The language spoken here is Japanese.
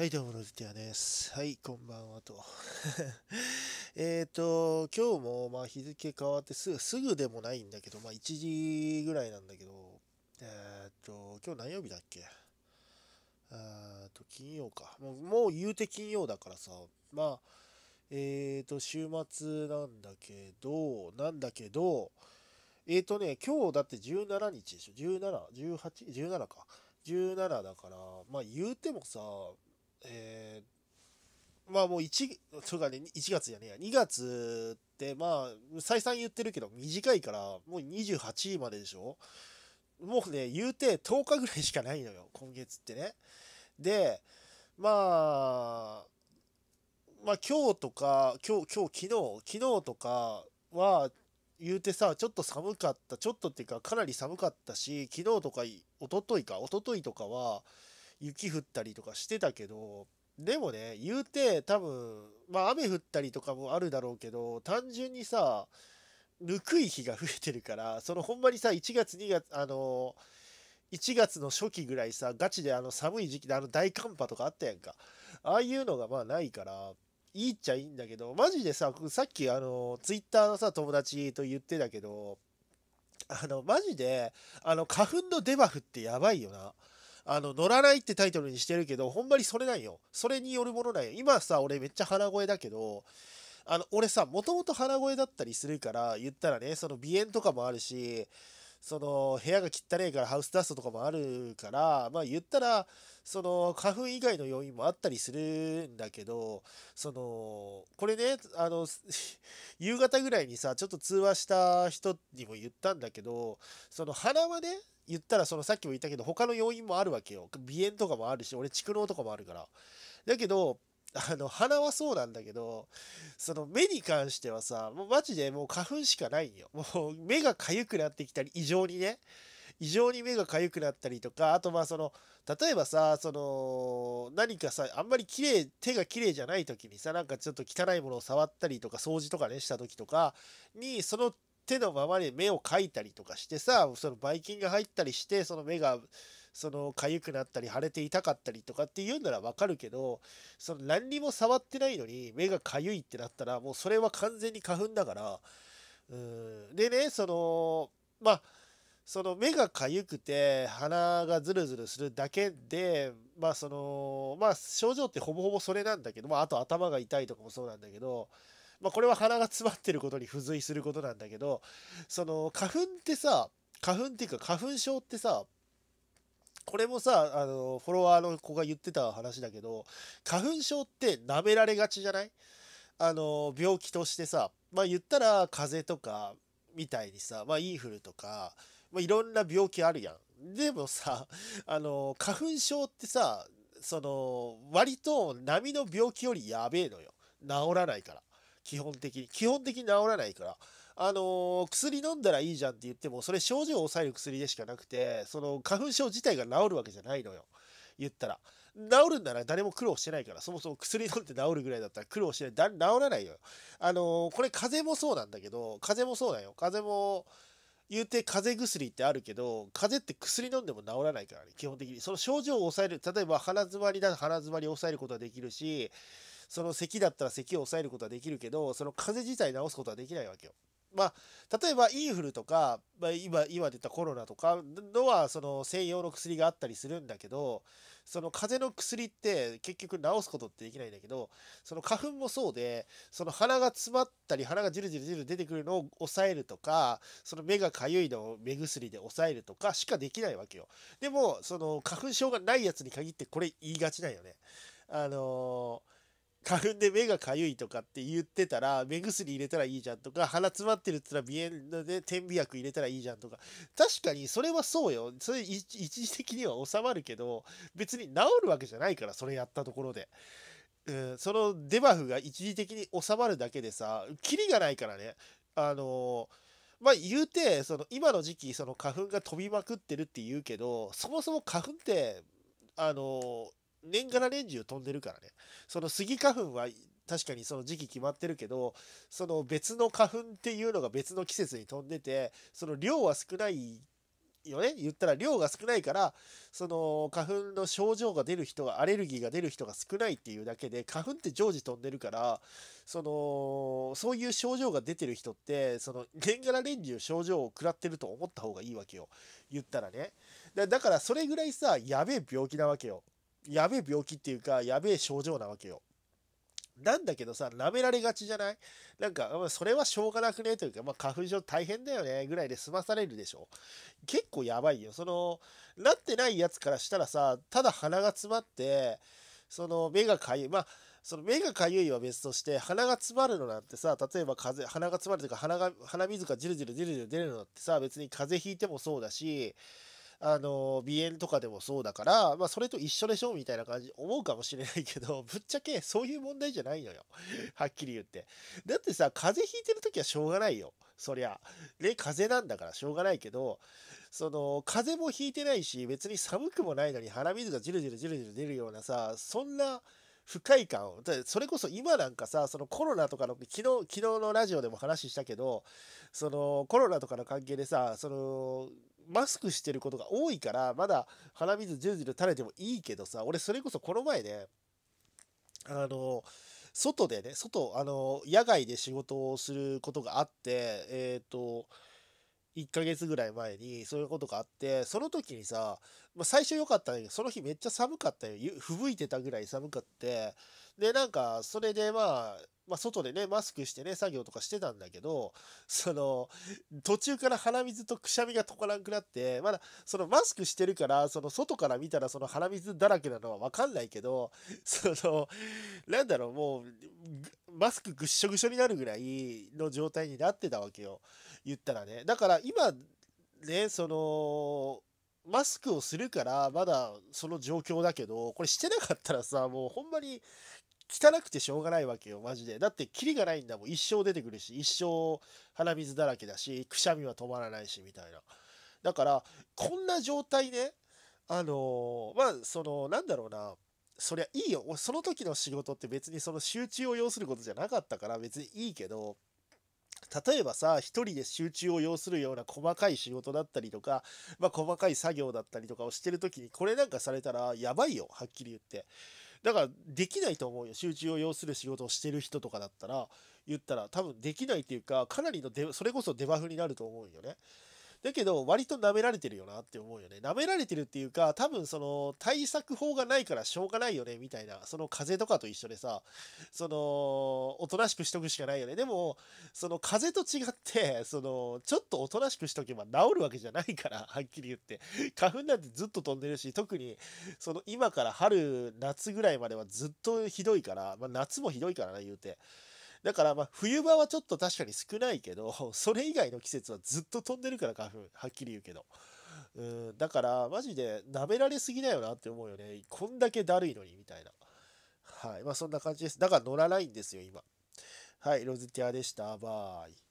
はい、どうも、ロジティアです。はい、こんばんはと。えっと、今日も、まあ、日付変わってすぐ、すぐでもないんだけど、まあ、1時ぐらいなんだけど、えー、っと、今日何曜日だっけえっと、金曜か。もう、もう言うて金曜だからさ、まあ、えー、っと、週末なんだけど、なんだけど、えー、っとね、今日だって17日でしょ ?17、18、17か。17だから、まあ言うてもさ、えー、まあもう1、そうがね、1月じゃねえや、2月ってまあ、再三言ってるけど、短いから、もう28位まででしょもうね、言うて10日ぐらいしかないのよ、今月ってね。で、まあ、まあ今日とか、今日、今日、昨日、昨日とかは、言うてさ、ちょっと寒かった、ちょっとっていうか、かなり寒かったし、昨日とか、おとといか、おとといとかは、雪降ったりとかしてたけどでもね言うて多分まあ雨降ったりとかもあるだろうけど単純にさぬくい日が増えてるからそのほんまにさ1月2月あの1月の初期ぐらいさガチであの寒い時期であの大寒波とかあったやんかああいうのがまあないからいいっちゃいいんだけどマジでささっきあのツイッターのさ友達と言ってたけどあのマジであの花粉のデバフってやばいよなあの、乗らないってタイトルにしてるけど、ほんまにそれなんよ。それによるものなんよ。今さ、俺めっちゃ鼻声だけど、あの、俺さ、もともと鼻声だったりするから、言ったらね、その鼻炎とかもあるし、その部屋が汚れからハウスダストとかもあるから、まあ言ったら、その花粉以外の要因もあったりするんだけど、その、これね、あの、夕方ぐらいにさ、ちょっと通話した人にも言ったんだけど、その鼻はね、言ったらそのさっきも言ったけど他の要因もあるわけよ鼻炎とかもあるし俺蓄膿とかもあるからだけどあの、鼻はそうなんだけど、その目に関してはさ、もうマジでもう花粉しかないんよ。もう目が痒くなってきたり、異常にね、異常に目が痒くなったりとか、あとまあその、例えばさ、その、何かさ、あんまり綺麗、手が綺麗じゃない時にさ、なんかちょっと汚いものを触ったりとか、掃除とかね、した時とかに、その手のままで目をかいたりとかしてさ、そのばい菌が入ったりして、その目が、その痒くなったり腫れて痛かったりとかっていうならわかるけどその何にも触ってないのに目が痒いってなったらもうそれは完全に花粉だからうんでねそのまあその目が痒くて鼻がズルズルするだけでまあそのまあ症状ってほぼほぼそれなんだけど、まあ、あと頭が痛いとかもそうなんだけどまあ、これは鼻が詰まってることに付随することなんだけどその花粉ってさ花粉っていうか花粉症ってさこれもさあのフォロワーの子が言ってた話だけど花粉症って舐められがちじゃないあの病気としてさまあ言ったら風邪とかみたいにさまあインフルとか、まあ、いろんな病気あるやん。でもさあの花粉症ってさその割と波の病気よりやべえのよ治らないから基本的に基本的に治らないから。あの薬飲んだらいいじゃんって言っても、それ症状を抑える薬でしかなくて、その花粉症自体が治るわけじゃないのよ。言ったら。治るんなら誰も苦労してないから、そもそも薬飲んで治るぐらいだったら苦労してない。だ治らないよ。あのこれ風邪もそうなんだけど、風邪もそうだよ。風邪も、言うて風邪薬ってあるけど、風邪って薬飲んでも治らないからね、基本的に。その症状を抑える、例えば鼻づまりだ、鼻づまりを抑えることはできるし、その咳だったら咳を抑えることはできるけど、その風邪自体治すことはできないわけよ。まあ、例えばインフルとか、まあ、今今出たコロナとかのはその専用の薬があったりするんだけどその風邪の薬って結局治すことってできないんだけどその花粉もそうでその鼻が詰まったり鼻がジルジルジル出てくるのを抑えるとかその目がかゆいのを目薬で抑えるとかしかできないわけよでもその花粉症がないやつに限ってこれ言いがちなんよねあのー花粉で目がかゆいとかって言ってたら、目薬入れたらいいじゃんとか、鼻詰まってるって言ったら鼻炎で点鼻薬入れたらいいじゃんとか、確かにそれはそうよ。それ一時的には収まるけど、別に治るわけじゃないから、それやったところで。うん、そのデバフが一時的に収まるだけでさ、キリがないからね。あのーまあ言うて、その今の時期、その花粉が飛びまくってるって言うけど、そもそも花粉って、あの、年がら年中飛んでるからねそのスギ花粉は確かにその時期決まってるけどその別の花粉っていうのが別の季節に飛んでてその量は少ないよね言ったら量が少ないからその花粉の症状が出る人がアレルギーが出る人が少ないっていうだけで花粉って常時飛んでるからそのそういう症状が出てる人ってその年がら年中症状を食らってると思った方がいいわけよ言ったらねだからそれぐらいさやべえ病気なわけよやべえ病気っていうか、やべえ症状なわけよ。なんだけどさ、舐められがちじゃないなんか、それはしょうがなくねというか、まあ、花粉症大変だよねぐらいで済まされるでしょ結構やばいよ。その、なってないやつからしたらさ、ただ鼻が詰まって、その、目がかゆい。まあ、その目がかゆいは別として、鼻が詰まるのなんてさ、例えば風鼻が詰まるというか、鼻が、鼻水がジルジルジルジル出るのってさ、別に風邪ひいてもそうだし、あの、鼻炎とかでもそうだから、まあ、それと一緒でしょみたいな感じ思うかもしれないけど、ぶっちゃけそういう問題じゃないのよ。はっきり言って。だってさ、風邪ひいてる時はしょうがないよ。そりゃ。ね、風邪なんだからしょうがないけど、その、風邪もひいてないし、別に寒くもないのに鼻水がジルジルジルジル出るようなさ、そんな、不快感を、それこそ今なんかさ、そのコロナとかの、昨日、昨日のラジオでも話したけど、そのコロナとかの関係でさ、そのマスクしてることが多いからまだ鼻水ジュージュル垂れてもいいけどさ俺それこそこの前ねあの外でね外あの野外で仕事をすることがあってえっ、ー、と1ヶ月ぐらい前にそういうことがあってその時にさ、まあ、最初良かったんだけどその日めっちゃ寒かったよ吹雪いてたぐらい寒かってでなんかそれでまあまあ、外でね、マスクしてね、作業とかしてたんだけど、その、途中から鼻水とくしゃみが止まらなくなって、まだ、そのマスクしてるから、その外から見たらその鼻水だらけなのはわかんないけど、その、なんだろう、もう、マスクぐっしょぐしょになるぐらいの状態になってたわけよ。言ったらね。だから今、ね、その、マスクをするからまだその状況だけどこれしてなかったらさもうほんまに汚くてしょうがないわけよ、マジで。だって、キリがないんだもん。一生出てくるし、一生鼻水だらけだし、くしゃみは止まらないし、みたいな。だから、こんな状態ね、あのー、まあ、その、なんだろうな、そりゃいいよ。その時の仕事って別にその集中を要することじゃなかったから、別にいいけど、例えばさ、一人で集中を要するような細かい仕事だったりとか、まあ、細かい作業だったりとかをしてる時に、これなんかされたらやばいよ、はっきり言って。だからできないと思うよ集中を要する仕事をしてる人とかだったら言ったら多分できないっていうかかなりのデそれこそデバフになると思うよねだけど、割と舐められてるよなって思うよね。舐められてるっていうか、多分その対策法がないからしょうがないよね、みたいな。その風邪とかと一緒でさ、その、おとなしくしとくしかないよね。でも、その風邪と違って、その、ちょっとおとなしくしとけば治るわけじゃないから、はっきり言って。花粉なんてずっと飛んでるし、特に、その今から春、夏ぐらいまではずっとひどいから、まあ、夏もひどいからな、言うて。だからまあ冬場はちょっと確かに少ないけど、それ以外の季節はずっと飛んでるから花粉、はっきり言うけど。うん、だからマジで舐められすぎだよなって思うよね。こんだけだるいのにみたいな。はい。まあそんな感じです。だから乗らないんですよ、今。はい。ロゼティアでした。バイ。